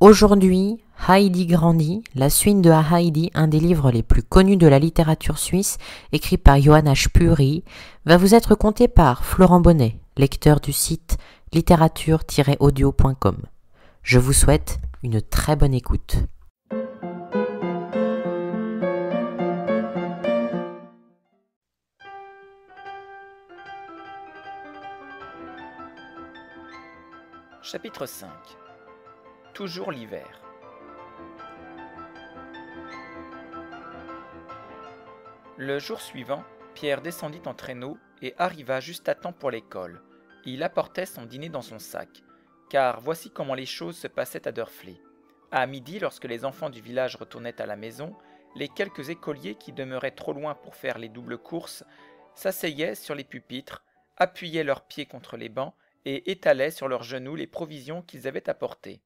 Aujourd'hui, Heidi Grandi, la suite de Heidi, un des livres les plus connus de la littérature suisse, écrit par Johanna Spuri, va vous être conté par Florent Bonnet, lecteur du site littérature-audio.com. Je vous souhaite une très bonne écoute. Chapitre 5 Toujours l'hiver. Le jour suivant, Pierre descendit en traîneau et arriva juste à temps pour l'école. Il apportait son dîner dans son sac, car voici comment les choses se passaient à Durfley. À midi, lorsque les enfants du village retournaient à la maison, les quelques écoliers qui demeuraient trop loin pour faire les doubles courses s'asseyaient sur les pupitres, appuyaient leurs pieds contre les bancs et étalaient sur leurs genoux les provisions qu'ils avaient apportées.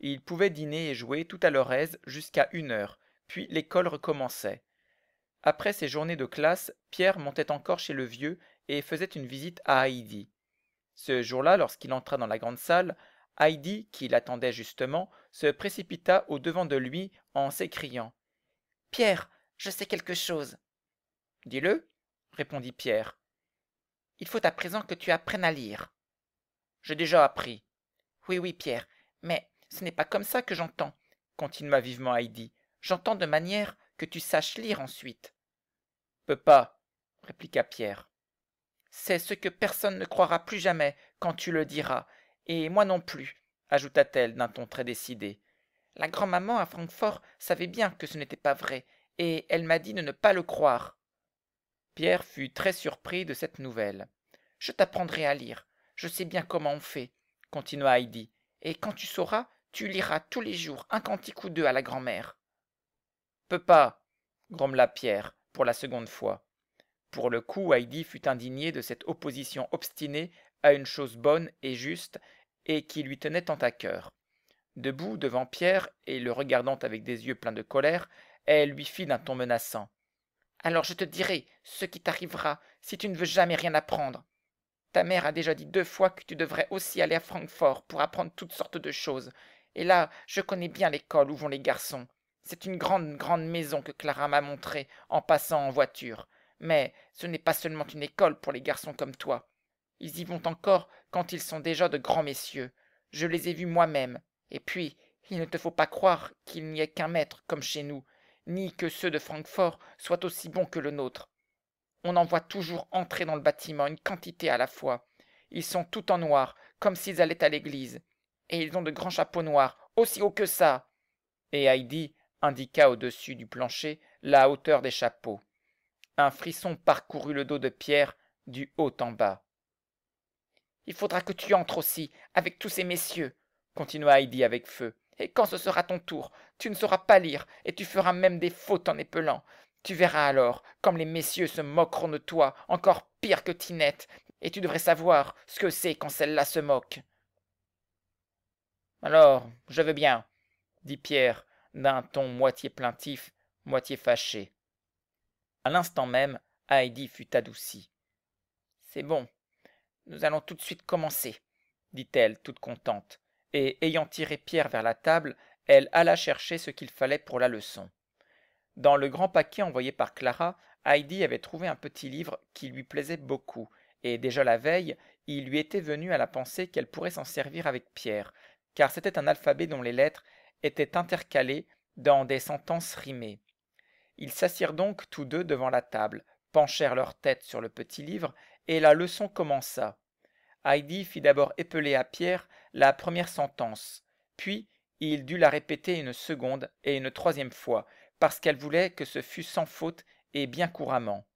Ils pouvaient dîner et jouer tout à leur aise jusqu'à une heure, puis l'école recommençait. Après ces journées de classe, Pierre montait encore chez le vieux et faisait une visite à Heidi. Ce jour-là, lorsqu'il entra dans la grande salle, Heidi, qui l'attendait justement, se précipita au devant de lui en s'écriant. Pierre, je sais quelque chose. Dis-le, répondit Pierre. Il faut à présent que tu apprennes à lire j'ai déjà appris. Oui, oui, Pierre, mais ce n'est pas comme ça que j'entends, continua vivement Heidi. J'entends de manière que tu saches lire ensuite. Peu pas, répliqua Pierre. C'est ce que personne ne croira plus jamais quand tu le diras, et moi non plus, ajouta-t-elle d'un ton très décidé. La grand-maman à Francfort savait bien que ce n'était pas vrai, et elle m'a dit de ne pas le croire. Pierre fut très surpris de cette nouvelle. Je t'apprendrai à lire. Je sais bien comment on fait, continua Heidi, et quand tu sauras, tu liras tous les jours un cantique ou deux à la grand-mère. pas, grommela Pierre, pour la seconde fois. Pour le coup, Heidi fut indignée de cette opposition obstinée à une chose bonne et juste, et qui lui tenait tant à cœur. Debout devant Pierre, et le regardant avec des yeux pleins de colère, elle lui fit d'un ton menaçant. Alors je te dirai ce qui t'arrivera si tu ne veux jamais rien apprendre. Ta mère a déjà dit deux fois que tu devrais aussi aller à Francfort pour apprendre toutes sortes de choses. Et là, je connais bien l'école où vont les garçons. C'est une grande, grande maison que Clara m'a montrée en passant en voiture. Mais ce n'est pas seulement une école pour les garçons comme toi. Ils y vont encore quand ils sont déjà de grands messieurs. Je les ai vus moi-même. Et puis, il ne te faut pas croire qu'il n'y ait qu'un maître comme chez nous, ni que ceux de Francfort soient aussi bons que le nôtre. On en voit toujours entrer dans le bâtiment, une quantité à la fois. Ils sont tout en noir, comme s'ils allaient à l'église. Et ils ont de grands chapeaux noirs, aussi hauts que ça. Et Heidi indiqua au-dessus du plancher la hauteur des chapeaux. Un frisson parcourut le dos de Pierre du haut en bas. Il faudra que tu entres aussi, avec tous ces messieurs, continua Heidi avec feu. Et quand ce sera ton tour, tu ne sauras pas lire, et tu feras même des fautes en épelant. Tu verras alors comme les messieurs se moqueront de toi, encore pire que Tinette, et tu devrais savoir ce que c'est quand celle-là se moque. Alors, je veux bien, dit Pierre, d'un ton moitié plaintif, moitié fâché. À l'instant même, Heidi fut adoucie. C'est bon, nous allons tout de suite commencer, dit-elle, toute contente, et ayant tiré Pierre vers la table, elle alla chercher ce qu'il fallait pour la leçon. Dans le grand paquet envoyé par Clara, Heidi avait trouvé un petit livre qui lui plaisait beaucoup, et déjà la veille, il lui était venu à la pensée qu'elle pourrait s'en servir avec Pierre, car c'était un alphabet dont les lettres étaient intercalées dans des sentences rimées. Ils s'assirent donc tous deux devant la table, penchèrent leur tête sur le petit livre, et la leçon commença. Heidi fit d'abord épeler à Pierre la première sentence, puis il dut la répéter une seconde et une troisième fois, parce qu'elle voulait que ce fût sans faute et bien couramment.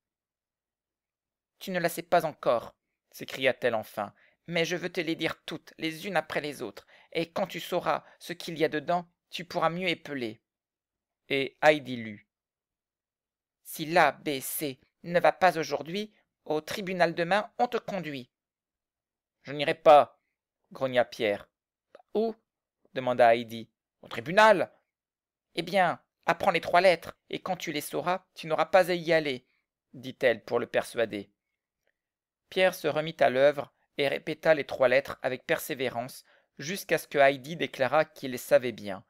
Tu ne la sais pas encore, s'écria-t-elle enfin, mais je veux te les dire toutes, les unes après les autres, et quand tu sauras ce qu'il y a dedans, tu pourras mieux épeler. Et Heidi lut. Si l'A, B, C ne va pas aujourd'hui, au tribunal demain, on te conduit. Je n'irai pas, grogna Pierre. Où demanda Heidi. Au tribunal. Eh bien, Apprends les trois lettres, et quand tu les sauras, tu n'auras pas à y aller, dit-elle pour le persuader. Pierre se remit à l'œuvre et répéta les trois lettres avec persévérance jusqu'à ce que Heidi déclara qu'il les savait bien.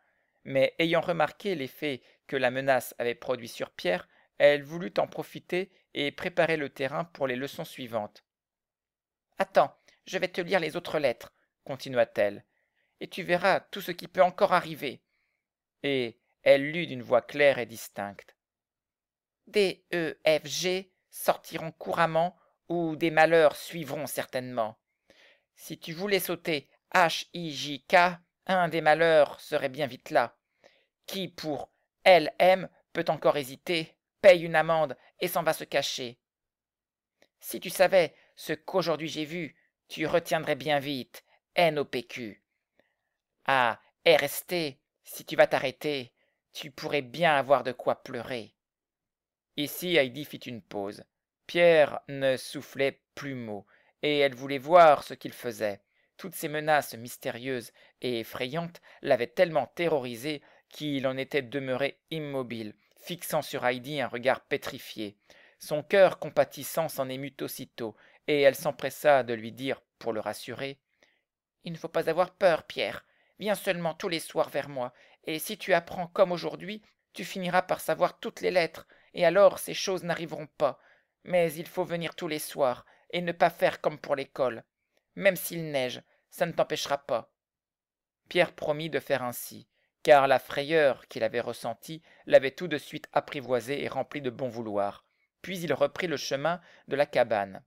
Mais ayant remarqué l'effet que la menace avait produit sur Pierre, elle voulut en profiter et préparer le terrain pour les leçons suivantes. Attends, je vais te lire les autres lettres, continua-t-elle, et tu verras tout ce qui peut encore arriver. Et, elle lut d'une voix claire et distincte Des e f g sortiront couramment ou des malheurs suivront certainement si tu voulais sauter h i j k un des malheurs serait bien vite là qui pour l m peut encore hésiter paye une amende et s'en va se cacher si tu savais ce qu'aujourd'hui j'ai vu tu retiendrais bien vite n o p q rst si tu vas t'arrêter tu pourrais bien avoir de quoi pleurer. Ici, Heidi fit une pause. Pierre ne soufflait plus mot, et elle voulait voir ce qu'il faisait. Toutes ces menaces mystérieuses et effrayantes l'avaient tellement terrorisé qu'il en était demeuré immobile, fixant sur Heidi un regard pétrifié. Son cœur compatissant s'en émut aussitôt, et elle s'empressa de lui dire, pour le rassurer, Il ne faut pas avoir peur, Pierre. Viens seulement tous les soirs vers moi, et si tu apprends comme aujourd'hui, tu finiras par savoir toutes les lettres, et alors ces choses n'arriveront pas. Mais il faut venir tous les soirs, et ne pas faire comme pour l'école. Même s'il neige, ça ne t'empêchera pas. Pierre promit de faire ainsi, car la frayeur qu'il avait ressentie l'avait tout de suite apprivoisé et rempli de bon vouloir. Puis il reprit le chemin de la cabane.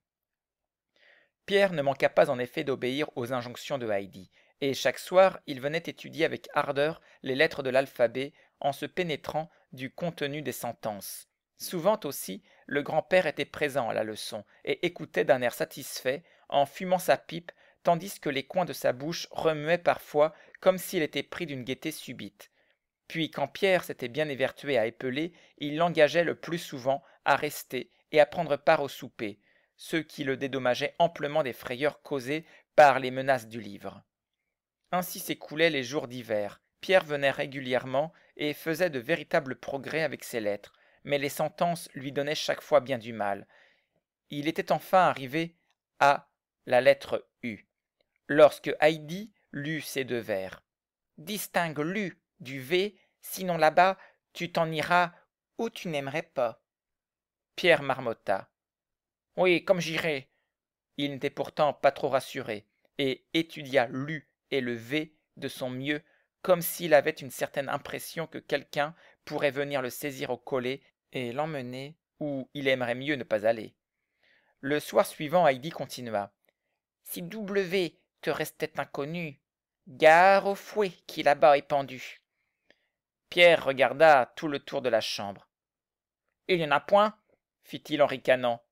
Pierre ne manqua pas en effet d'obéir aux injonctions de Heidi, et chaque soir il venait étudier avec ardeur les lettres de l'alphabet en se pénétrant du contenu des sentences souvent aussi le grand-père était présent à la leçon et écoutait d'un air satisfait en fumant sa pipe tandis que les coins de sa bouche remuaient parfois comme s'il était pris d'une gaieté subite puis quand pierre s'était bien évertué à épeler il l'engageait le plus souvent à rester et à prendre part au souper ce qui le dédommageait amplement des frayeurs causées par les menaces du livre ainsi s'écoulaient les jours d'hiver. Pierre venait régulièrement et faisait de véritables progrès avec ses lettres, mais les sentences lui donnaient chaque fois bien du mal. Il était enfin arrivé à la lettre U, lorsque Heidi lut ces deux vers. Distingue l'U du V, sinon là-bas, tu t'en iras où tu n'aimerais pas. Pierre marmotta. Oui, comme j'irai. Il n'était pourtant pas trop rassuré, et étudia l'U élevé de son mieux, comme s'il avait une certaine impression que quelqu'un pourrait venir le saisir au collet et l'emmener où il aimerait mieux ne pas aller. Le soir suivant, Heidi continua. Si W te restait inconnu, gare au fouet qui là-bas est pendu. Pierre regarda tout le tour de la chambre. Il n'y en a point fit-il en ricanant.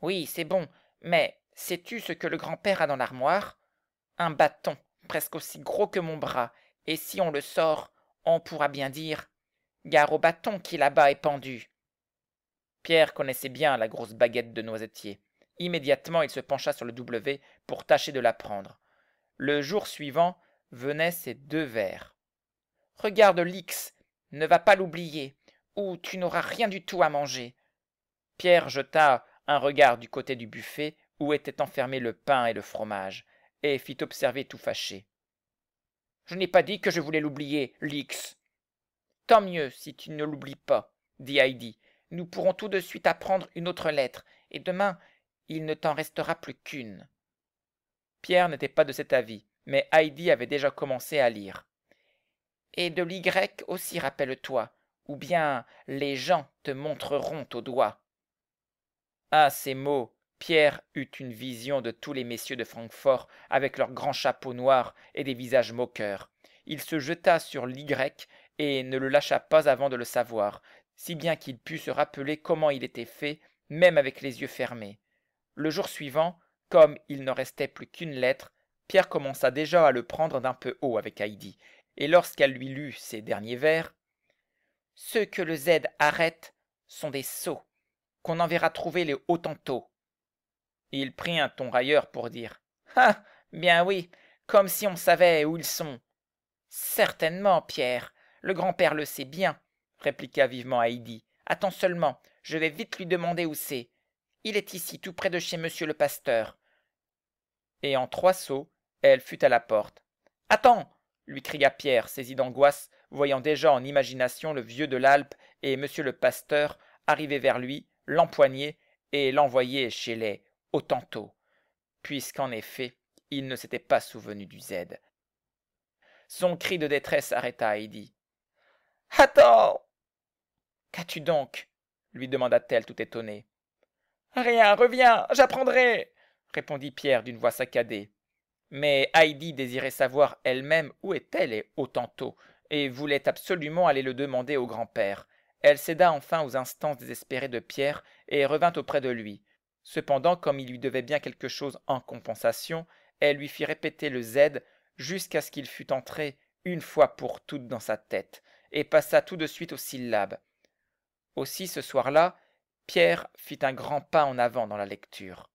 Oui, c'est bon, mais sais-tu ce que le grand-père a dans l'armoire un bâton presque aussi gros que mon bras, et si on le sort, on pourra bien dire Gare au bâton qui là-bas est pendu. Pierre connaissait bien la grosse baguette de noisetier. Immédiatement, il se pencha sur le W pour tâcher de la prendre. Le jour suivant venaient ces deux vers. Regarde l'X, ne va pas l'oublier, ou tu n'auras rien du tout à manger. Pierre jeta un regard du côté du buffet où étaient enfermés le pain et le fromage et fit observer tout fâché. Je n'ai pas dit que je voulais l'oublier, Lix. Tant mieux si tu ne l'oublies pas, dit Heidi. Nous pourrons tout de suite apprendre une autre lettre, et demain il ne t'en restera plus qu'une. Pierre n'était pas de cet avis, mais Heidi avait déjà commencé à lire. Et de l'Y aussi, rappelle-toi, ou bien les gens te montreront au doigt. À ces mots, Pierre eut une vision de tous les messieurs de Francfort avec leurs grands chapeaux noirs et des visages moqueurs. Il se jeta sur l'Y et ne le lâcha pas avant de le savoir, si bien qu'il put se rappeler comment il était fait, même avec les yeux fermés. Le jour suivant, comme il n'en restait plus qu'une lettre, Pierre commença déjà à le prendre d'un peu haut avec Heidi, et lorsqu'elle lui lut ses derniers vers Ceux que le Z arrête sont des sots, qu'on enverra trouver les hauts tantôt. Il prit un ton railleur pour dire Ah Bien oui, comme si on savait où ils sont. Certainement, Pierre, le grand-père le sait bien, répliqua vivement Heidi. Attends seulement, je vais vite lui demander où c'est. Il est ici, tout près de chez monsieur le pasteur. Et en trois sauts, elle fut à la porte. Attends lui cria Pierre, saisi d'angoisse, voyant déjà en imagination le vieux de l'Alpe et monsieur le pasteur arriver vers lui, l'empoigner et l'envoyer chez les tantôt, puisqu'en effet il ne s'était pas souvenu du Z. son cri de détresse arrêta heidi attends qu'as-tu donc lui demanda-t-elle tout étonnée rien reviens j'apprendrai répondit pierre d'une voix saccadée mais heidi désirait savoir elle-même où était les tantôt et voulait absolument aller le demander au grand-père elle céda enfin aux instances désespérées de pierre et revint auprès de lui Cependant, comme il lui devait bien quelque chose en compensation, elle lui fit répéter le Z jusqu'à ce qu'il fût entré une fois pour toutes dans sa tête, et passa tout de suite aux syllabes. Aussi ce soir-là, Pierre fit un grand pas en avant dans la lecture.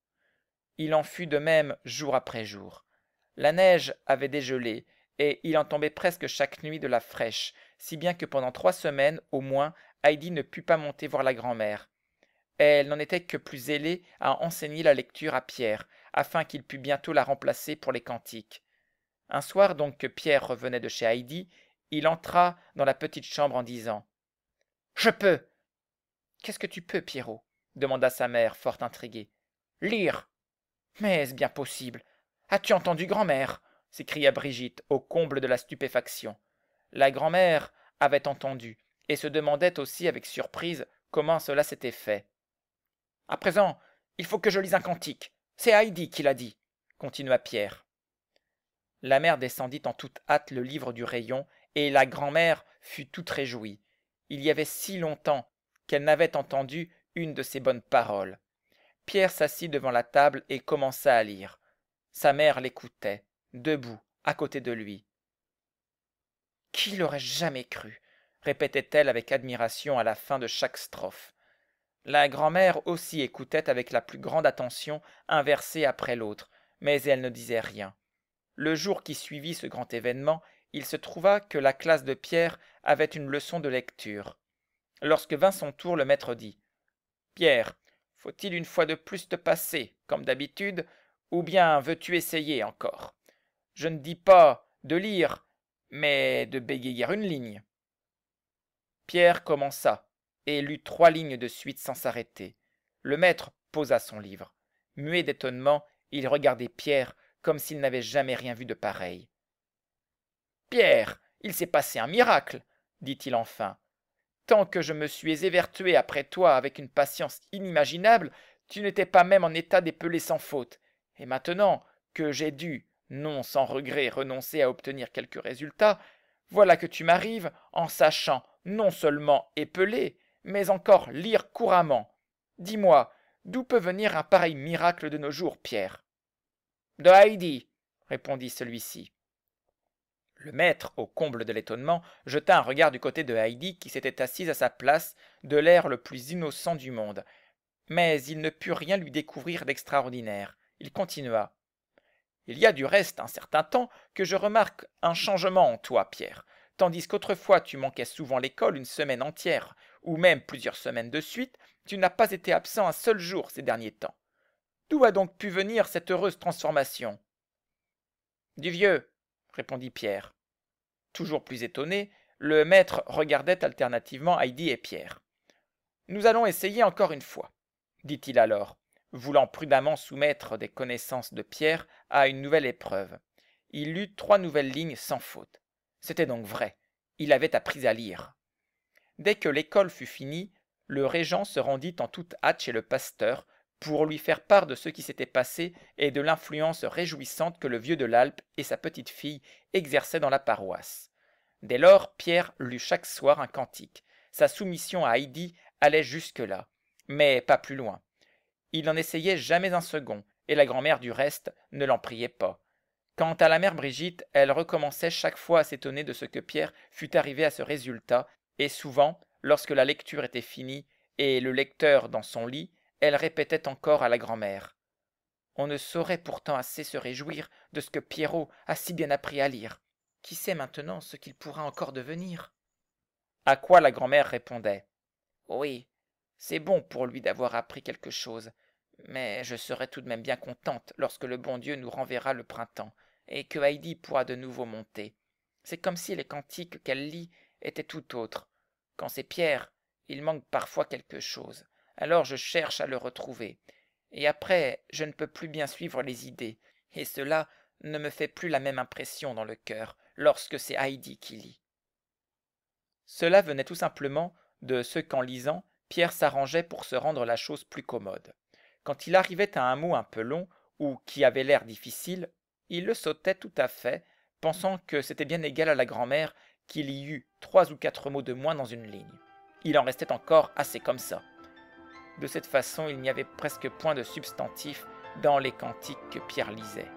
Il en fut de même jour après jour. La neige avait dégelé, et il en tombait presque chaque nuit de la fraîche, si bien que pendant trois semaines au moins Heidi ne put pas monter voir la grand-mère elle n'en était que plus zélée à enseigner la lecture à Pierre, afin qu'il pût bientôt la remplacer pour les cantiques. Un soir donc que Pierre revenait de chez Heidi, il entra dans la petite chambre en disant « Je peux !»« Qu'est-ce que tu peux, Pierrot ?» demanda sa mère, fort intriguée. « Lire !»« Mais est-ce bien possible As-tu entendu grand-mère » s'écria Brigitte, au comble de la stupéfaction. La grand-mère avait entendu, et se demandait aussi avec surprise comment cela s'était fait. À présent, il faut que je lise un cantique. C'est Heidi qui l'a dit, continua Pierre. La mère descendit en toute hâte le livre du rayon, et la grand-mère fut toute réjouie. Il y avait si longtemps qu'elle n'avait entendu une de ces bonnes paroles. Pierre s'assit devant la table et commença à lire. Sa mère l'écoutait, debout, à côté de lui. Qui l'aurait jamais cru répétait-elle avec admiration à la fin de chaque strophe. La grand-mère aussi écoutait avec la plus grande attention, un verset après l'autre, mais elle ne disait rien. Le jour qui suivit ce grand événement, il se trouva que la classe de Pierre avait une leçon de lecture. Lorsque vint son tour, le maître dit Pierre, faut-il une fois de plus te passer, comme d'habitude, ou bien veux-tu essayer encore Je ne dis pas de lire, mais de bégayer une ligne. Pierre commença et lut trois lignes de suite sans s'arrêter le maître posa son livre muet d'étonnement il regardait pierre comme s'il n'avait jamais rien vu de pareil pierre il s'est passé un miracle dit-il enfin tant que je me suis évertué après toi avec une patience inimaginable tu n'étais pas même en état d'épeler sans faute et maintenant que j'ai dû non sans regret renoncer à obtenir quelques résultat voilà que tu m'arrives en sachant non seulement épeler mais encore lire couramment. Dis-moi, d'où peut venir un pareil miracle de nos jours, Pierre De Heidi, répondit celui-ci. Le maître, au comble de l'étonnement, jeta un regard du côté de Heidi qui s'était assise à sa place de l'air le plus innocent du monde. Mais il ne put rien lui découvrir d'extraordinaire. Il continua. Il y a du reste un certain temps que je remarque un changement en toi, Pierre, tandis qu'autrefois tu manquais souvent l'école une semaine entière ou même plusieurs semaines de suite, tu n'as pas été absent un seul jour ces derniers temps. D'où a donc pu venir cette heureuse transformation Du vieux, répondit Pierre. Toujours plus étonné, le maître regardait alternativement Heidi et Pierre. Nous allons essayer encore une fois, dit-il alors, voulant prudemment soumettre des connaissances de Pierre à une nouvelle épreuve. Il lut trois nouvelles lignes sans faute. C'était donc vrai. Il avait appris à lire. Dès que l'école fut finie, le régent se rendit en toute hâte chez le pasteur pour lui faire part de ce qui s'était passé et de l'influence réjouissante que le vieux de l'Alpe et sa petite-fille exerçaient dans la paroisse. Dès lors, Pierre lut chaque soir un cantique. Sa soumission à Heidi allait jusque-là, mais pas plus loin. Il n'en essayait jamais un second, et la grand-mère du reste ne l'en priait pas. Quant à la mère Brigitte, elle recommençait chaque fois à s'étonner de ce que Pierre fût arrivé à ce résultat et souvent lorsque la lecture était finie et le lecteur dans son lit elle répétait encore à la grand'mère on ne saurait pourtant assez se réjouir de ce que pierrot a si bien appris à lire qui sait maintenant ce qu'il pourra encore devenir à quoi la grand'mère répondait oui c'est bon pour lui d'avoir appris quelque chose mais je serai tout de même bien contente lorsque le bon dieu nous renverra le printemps et que heidi pourra de nouveau monter c'est comme si les cantiques qu'elle lit était tout autre. Quand c'est pierre, il manque parfois quelque chose. Alors je cherche à le retrouver. Et après, je ne peux plus bien suivre les idées. Et cela ne me fait plus la même impression dans le cœur lorsque c'est Heidi qui lit. Cela venait tout simplement de ce qu'en lisant, Pierre s'arrangeait pour se rendre la chose plus commode. Quand il arrivait à un mot un peu long ou qui avait l'air difficile, il le sautait tout à fait, pensant que c'était bien égal à la grand-mère qu'il y eût trois ou quatre mots de moins dans une ligne. Il en restait encore assez comme ça. De cette façon, il n'y avait presque point de substantif dans les cantiques que Pierre lisait.